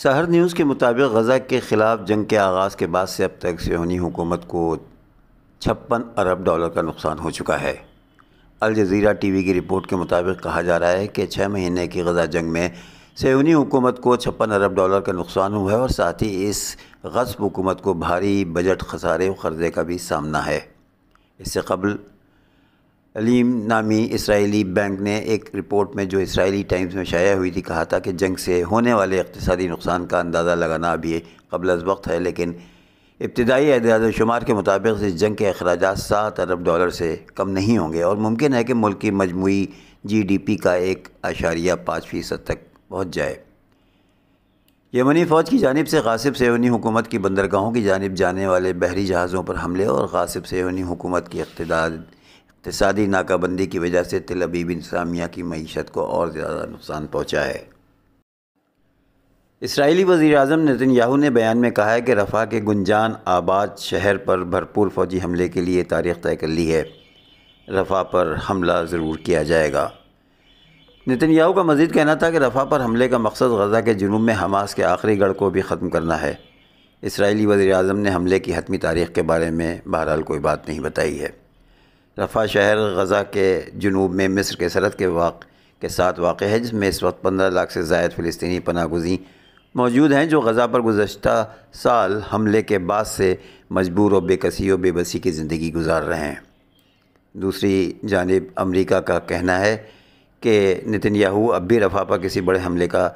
سہر نیوز کے مطابق غزہ کے خلاف جنگ کے آغاز کے بعد سے اب تک سیونی حکومت کو چھپن ارب ڈالر کا نقصان ہو چکا ہے الجزیرہ ٹی وی کی رپورٹ کے مطابق کہا جا رہا ہے کہ چھ مہینے کی غزہ جنگ میں سیونی حکومت کو چھپن ارب ڈالر کا نقصان ہوا ہے اور ساتھ ہی اس غصب حکومت کو بھاری بجٹ خسارے و قرضے کا بھی سامنا ہے اس سے قبل علیم نامی اسرائیلی بینک نے ایک رپورٹ میں جو اسرائیلی ٹائمز میں شائع ہوئی تھی کہا تھا کہ جنگ سے ہونے والے اقتصادی نقصان کا اندازہ لگانا ابھی از وقت ہے لیکن ابتدائی اعداد و شمار کے مطابق اس جنگ کے اخراجات سات ارب ڈالر سے کم نہیں ہوں گے اور ممکن ہے کہ ملک کی مجموعی جی ڈی پی کا ایک اشاریہ پانچ فیصد تک پہنچ جائے یمنی فوج کی جانب سے غاصب سیونی حکومت کی بندرگاہوں کی جانب جانے والے بحری جہازوں پر حملے اور غاصب سیونی حکومت کی اقتدار اقتصادی ناکہ بندی کی وجہ سے تل ابیب انسلامیہ کی معیشت کو اور زیادہ نقصان پہنچا ہے اسرائیلی وزیر اعظم نتن یاہو نے بیان میں کہا ہے کہ رفع کے گنجان آباد شہر پر بھرپور فوجی حملے کے لیے تاریخ طے کر لی ہے رفع پر حملہ ضرور کیا جائے گا نتن یاہو کا مزید کہنا تھا کہ رفع پر حملے کا مقصد غزہ کے جنوب میں حماس کے آخری گڑھ کو بھی ختم کرنا ہے اسرائیلی وزیر اعظم نے حملے کی حتمی تاریخ کے بارے میں بہرحال کوئی بات نہیں بتائی ہے رفع شہر غزہ کے جنوب میں مصر کے سرحد کے واقع کے ساتھ واقع ہے جس میں اس وقت پندرہ لاکھ سے زائد فلسطینی پناہ گزیں موجود ہیں جو غزہ پر گزشتہ سال حملے کے بعد سے مجبور و بے کسی و بے بسی کی زندگی گزار رہے ہیں دوسری جانب امریکہ کا کہنا ہے کہ نتن یاہو اب بھی رفع پر کسی بڑے حملے کا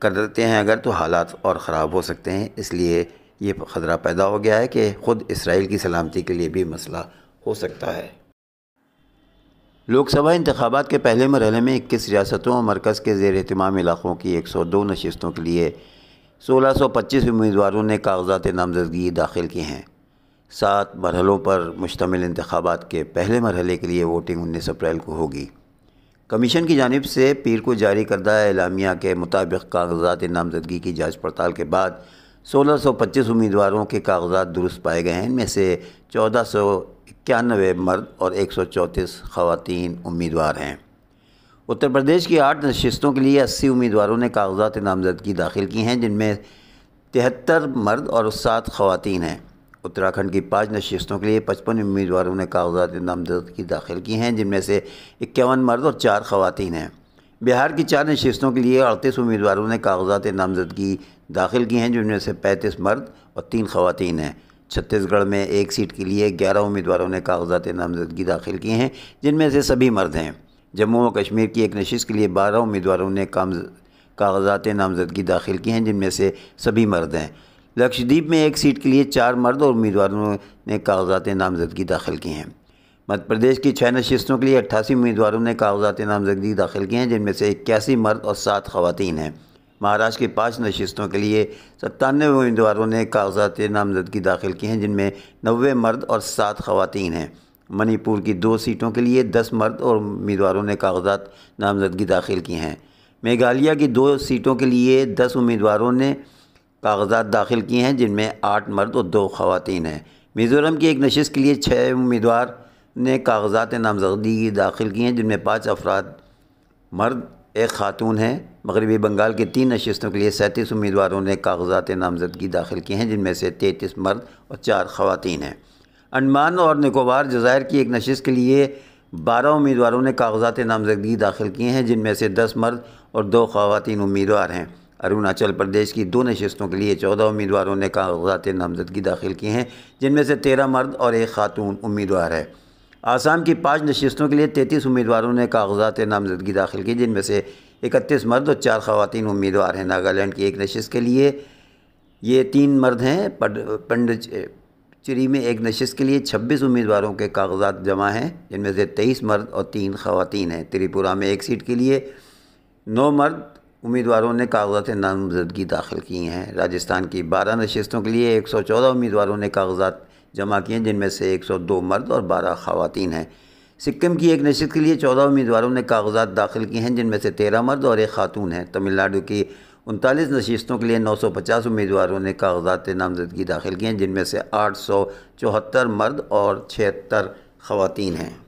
کر دیتے ہیں اگر تو حالات اور خراب ہو سکتے ہیں اس لیے یہ خطرہ پیدا ہو گیا ہے کہ خود اسرائیل کی سلامتی کے لیے بھی مسئلہ ہو سکتا ہے لوک سبھا انتخابات کے پہلے مرحلے میں اکیس ریاستوں اور مرکز کے زیر اہتمام علاقوں کی ایک سو دو نشستوں کے لیے سولہ سو پچیس امیدواروں نے کاغذات نامزدگی داخل کی ہیں سات مرحلوں پر مشتمل انتخابات کے پہلے مرحلے کے لیے ووٹنگ انیس اپریل کو ہوگی کمیشن کی جانب سے پیر کو جاری کردہ اعلامیہ کے مطابق کاغذات نامزدگی کی جانچ پڑتال کے بعد سولہ سو پچیس امیدواروں کے کاغذات درست پائے گئے ہیں ان میں سے چودہ سو اکیانوے مرد اور ایک سو چونتیس خواتین امیدوار ہیں اتر پردیش کی آٹھ نشستوں کے لیے اسی امیدواروں نے کاغذات نامزدگی داخل کی ہیں جن میں تہتر مرد اور سات خواتین ہیں اتراکھنڈ کی پانچ نشستوں کے لیے پچپن امیدواروں نے کاغذات نامزدگی داخل کی ہیں جن میں سے اکیاون مرد اور چار خواتین ہیں بہار کی چار نشستوں کے لیے اڑتیس امیدواروں نے کاغذات نامزدگی داخل کی ہیں جن میں سے پینتیس مرد اور تین خواتین ہیں چھتیس گڑھ میں ایک سیٹ کے لیے گیارہ امیدواروں نے کاغذات نامزدگی داخل کی ہیں جن میں سے سبھی مرد ہیں جموں و کشمیر کی ایک نشست کے لیے بارہ امیدواروں نے کاغذات نامزدگی داخل کی ہیں جن میں سے سبھی مرد ہیں لکشدیپ میں ایک سیٹ کے لیے چار مرد اور امیدواروں نے کاغذات نامزدگی داخل کی ہیں مدھیہ پردیش کی چھ نشستوں کے لیے اٹھاسی امیدواروں نے کاغذات نامزدگی داخل کی ہیں جن میں سے اکیاسی مرد اور سات خواتین ہیں مہاراشٹر کی پانچ نشستوں کے لیے ستانوے امیدواروں نے کاغذات نامزدگی داخل کی ہیں جن میں نوے مرد اور سات خواتین ہیں منی پور کی دو سیٹوں کے لیے دس مرد اور امیدواروں نے کاغذات نامزدگی داخل کی ہیں میگھالیہ کی دو سیٹوں کے لیے دس امیدواروں نے کاغذات داخل کیے ہیں جن میں آٹھ مرد اور دو خواتین ہیں میزورم کی ایک نشست کے لیے چھ امیدوار نے کاغذات نامزدگی داخل کی ہیں جن میں پانچ افراد مرد ایک خاتون ہیں مغربی بنگال کی تین نشستوں کے لیے سینتیس امیدواروں نے کاغذات نامزدگی داخل کی ہیں جن میں سے تینتیس مرد اور چار خواتین ہیں انڈمان اور نکوبار جزائر کی ایک نشست کے لیے بارہ امیدواروں نے کاغذات نامزدگی داخل کی ہیں جن میں سے دس مرد اور دو خواتین امیدوار ہیں اروناچل پردیش کی دو نشستوں کے لیے چودہ امیدواروں نے کاغذات نامزدگی داخل کی ہیں جن میں سے تیرہ مرد اور ایک خاتون امیدوار ہے آسام کی پانچ نشستوں کے لیے تینتیس امیدواروں نے کاغذات نامزدگی داخل کی جن میں سے اکتیس مرد اور چار خواتین امیدوار ہیں ناگالینڈ کی ایک نشست کے لیے یہ تین مرد ہیں پنڈ چری میں ایک نشست کے لیے چھبیس امیدواروں کے کاغذات جمع ہیں جن میں سے تیئیس مرد اور تین خواتین ہیں تریپورہ میں ایک سیٹ کے لیے نو مرد امیدواروں نے کاغذات نامزدگی داخل کی ہیں راجستھان کی بارہ نشستوں کے لیے ایک سو چودہ امیدواروں نے کاغذات جمع کی ہیں جن میں سے ایک سو دو مرد اور بارہ خواتین ہیں سکم کی ایک نشست کے لیے چودہ امیدواروں نے کاغذات داخل کیے ہیں جن میں سے تیرہ مرد اور ایک خاتون ہیں تمل ناڈو کی انتالیس نشستوں کے لیے نو سو پچاس امیدواروں نے کاغذات نامزدگی داخل کی ہیں جن میں سے آٹھ سو چوہتر مرد اور چھہتر خواتین ہیں